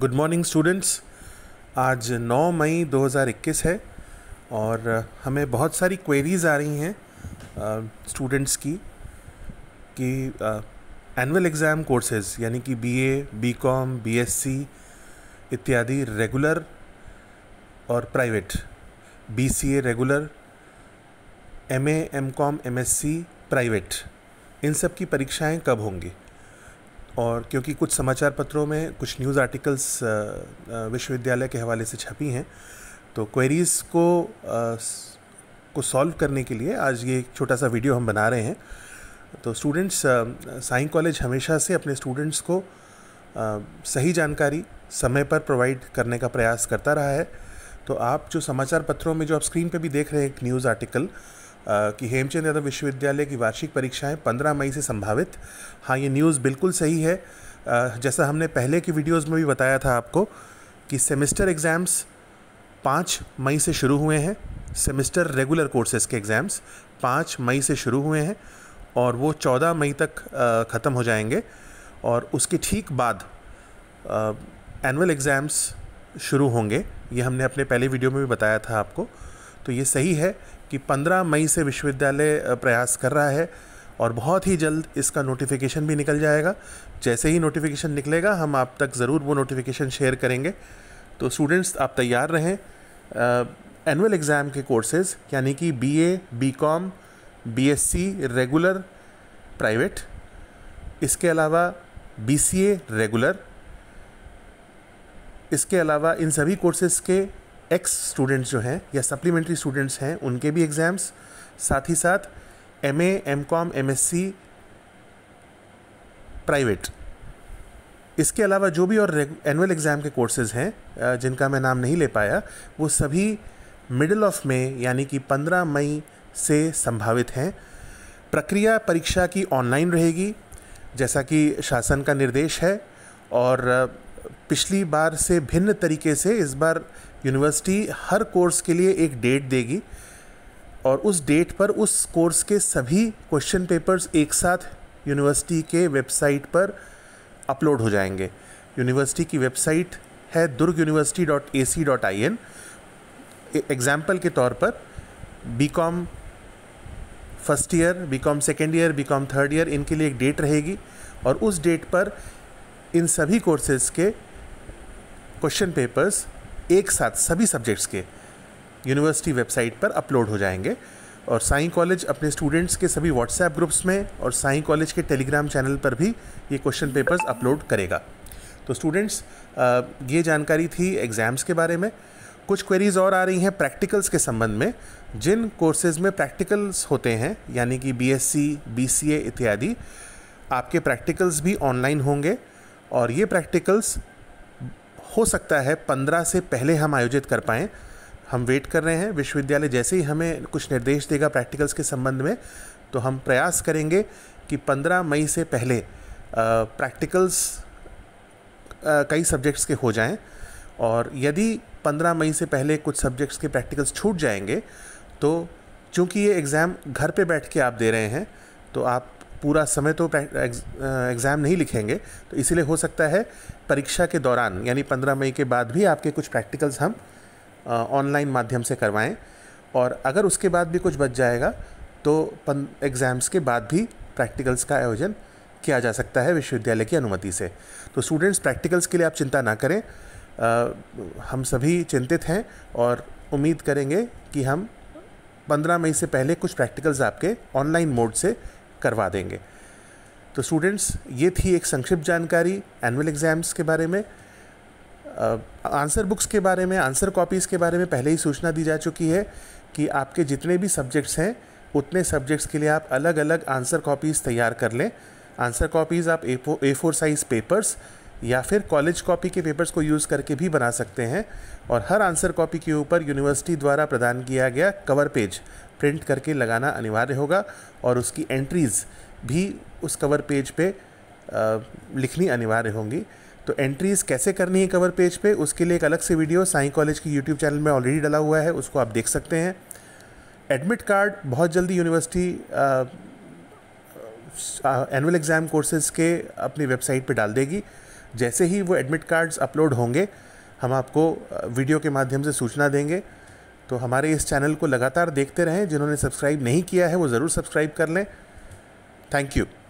good morning students आज 9 मई 2021 है और हमें बहुत सारी क्वेरीज़ आ रही हैं स्टूडेंट्स की कि एनुअल एग्ज़ाम कोर्सेज़ यानी कि बीए, बीकॉम, बीएससी इत्यादि रेगुलर और private BCA regular MA, MCom, MSc private इन सब की परीक्षाएं कब होंगी और क्योंकि कुछ समाचार पत्रों में कुछ न्यूज़ आर्टिकल्स विश्वविद्यालय के हवाले से छपी हैं तो क्वेरीज़ को को सॉल्व करने के लिए आज ये एक छोटा सा वीडियो हम बना रहे हैं तो स्टूडेंट्स साइंस कॉलेज हमेशा से अपने स्टूडेंट्स को आ, सही जानकारी समय पर प्रोवाइड करने का प्रयास करता रहा है तो आप जो समाचार पत्रों में जो आप स्क्रीन पे भी देख रहे हैं एक न्यूज़ आर्टिकल कि हेमचंद यादव विश्वविद्यालय की वार्षिक परीक्षाएं 15 मई से संभावित हाँ ये न्यूज़ बिल्कुल सही है जैसा हमने पहले की वीडियोस में भी बताया था आपको कि सेमेस्टर एग्ज़ाम्स पाँच मई से शुरू हुए हैं सेमेस्टर रेगुलर कोर्सेज़ के एग्ज़ाम्स पाँच मई से शुरू हुए हैं और वो चौदह मई तक ख़त्म हो जाएंगे और उसके ठीक बाद एनुअल एग्ज़ाम्स शुरू होंगे ये हमने अपने पहले वीडियो में भी बताया था आपको तो ये सही है कि 15 मई से विश्वविद्यालय प्रयास कर रहा है और बहुत ही जल्द इसका नोटिफिकेशन भी निकल जाएगा जैसे ही नोटिफिकेशन निकलेगा हम आप तक ज़रूर वो नोटिफिकेशन शेयर करेंगे तो स्टूडेंट्स आप तैयार रहें एनुअल एग्ज़ाम के कोर्सेज़ यानी कि B A B Com B S C regular private इसके अलावा बी सी ए रेगुलर इसके अलावा इन सभी कोर्सेज़ के एक्स स्टूडेंट्स जो हैं या सप्लीमेंट्री स्टूडेंट्स हैं उनके भी एग्ज़ाम्स साथ ही साथ M A M Com M S C private इसके अलावा जो भी और एनुअल एग्ज़ाम के कोर्सेज हैं जिनका मैं नाम नहीं ले पाया वो सभी मिडिल ऑफ मे यानी कि 15 मई से संभावित हैं प्रक्रिया परीक्षा की ऑनलाइन रहेगी जैसा कि शासन का निर्देश है और पिछली बार से भिन्न तरीके से इस बार यूनिवर्सिटी हर कोर्स के लिए एक डेट देगी और उस डेट पर उस कोर्स के सभी क्वेश्चन पेपर्स एक साथ यूनिवर्सिटी के वेबसाइट पर अपलोड हो जाएंगे यूनिवर्सिटी की वेबसाइट है Durg university dot A C dot I N example के तौर पर B Com first year B Com second year B Com third year इनके लिए एक डेट रहेगी और उस डेट पर इन सभी कोर्सेज़ के क्वेश्चन पेपर्स एक साथ सभी सब्जेक्ट्स के यूनिवर्सिटी वेबसाइट पर अपलोड हो जाएंगे और साई कॉलेज अपने स्टूडेंट्स के सभी व्हाट्सएप ग्रुप्स में और साई कॉलेज के टेलीग्राम चैनल पर भी ये क्वेश्चन पेपर्स अपलोड करेगा तो स्टूडेंट्स ये जानकारी थी एग्ज़ाम्स के बारे में कुछ क्वेरीज़ और आ रही हैं प्रैक्टिकल्स के संबंध में जिन कोर्सेज़ में प्रैक्टिकल्स होते हैं यानी कि बीएससी, बीसीए इत्यादि आपके प्रैक्टिकल्स भी ऑनलाइन होंगे और ये प्रैक्टिकल्स हो सकता है पंद्रह से पहले हम आयोजित कर पाएँ हम वेट कर रहे हैं विश्वविद्यालय जैसे ही हमें कुछ निर्देश देगा प्रैक्टिकल्स के संबंध में तो हम प्रयास करेंगे कि पंद्रह मई से पहले प्रैक्टिकल्स कई सब्जेक्ट्स के हो जाएं और यदि पंद्रह मई से पहले कुछ सब्जेक्ट्स के प्रैक्टिकल्स छूट जाएंगे तो चूंकि ये एग्ज़ाम घर पे बैठ के आप दे रहे हैं तो आप पूरा समय तो एग्ज़ाम नहीं लिखेंगे तो इसीलिए हो सकता है परीक्षा के दौरान यानी 15 मई के बाद भी आपके कुछ प्रैक्टिकल्स हम ऑनलाइन माध्यम से करवाएं और अगर उसके बाद भी कुछ बच जाएगा तो एग्ज़ाम्स के बाद भी प्रैक्टिकल्स का आयोजन किया जा सकता है विश्वविद्यालय की अनुमति से तो स्टूडेंट्स प्रैक्टिकल्स के लिए आप चिंता ना करें आ, हम सभी चिंतित हैं और उम्मीद करेंगे कि हम 15 मई से पहले कुछ प्रैक्टिकल्स आपके ऑनलाइन मोड से करवा देंगे तो स्टूडेंट्स ये थी एक संक्षिप्त जानकारी एनुअल एग्ज़ाम्स के बारे में आंसर बुक्स के बारे में आंसर कॉपीज़ के बारे में पहले ही सूचना दी जा चुकी है कि आपके जितने भी सब्जेक्ट्स हैं उतने सब्जेक्ट्स के लिए आप अलग अलग आंसर कॉपीज़ तैयार कर लें आंसर कॉपीज़ आप ए फोर साइज़ पेपर्स या फिर कॉलेज कॉपी के पेपर्स को यूज़ करके भी बना सकते हैं और हर आंसर कॉपी के ऊपर यूनिवर्सिटी द्वारा प्रदान किया गया कवर पेज प्रिंट करके लगाना अनिवार्य होगा और उसकी एंट्रीज़ भी उस कवर पेज पे लिखनी अनिवार्य होंगी तो एंट्रीज़ कैसे करनी है कवर पेज पे उसके लिए एक अलग से वीडियो साई कॉलेज की यूट्यूब चैनल में ऑलरेडी डला हुआ है उसको आप देख सकते हैं एडमिट कार्ड बहुत जल्दी यूनिवर्सिटी एनुअल एग्ज़ाम कोर्सेज़ के अपनी वेबसाइट पे डाल देगी जैसे ही वो एडमिट कार्ड्स अपलोड होंगे हम आपको वीडियो के माध्यम से सूचना देंगे तो हमारे इस चैनल को लगातार देखते रहें जिन्होंने सब्सक्राइब नहीं किया है वो ज़रूर सब्सक्राइब कर लें थैंक यू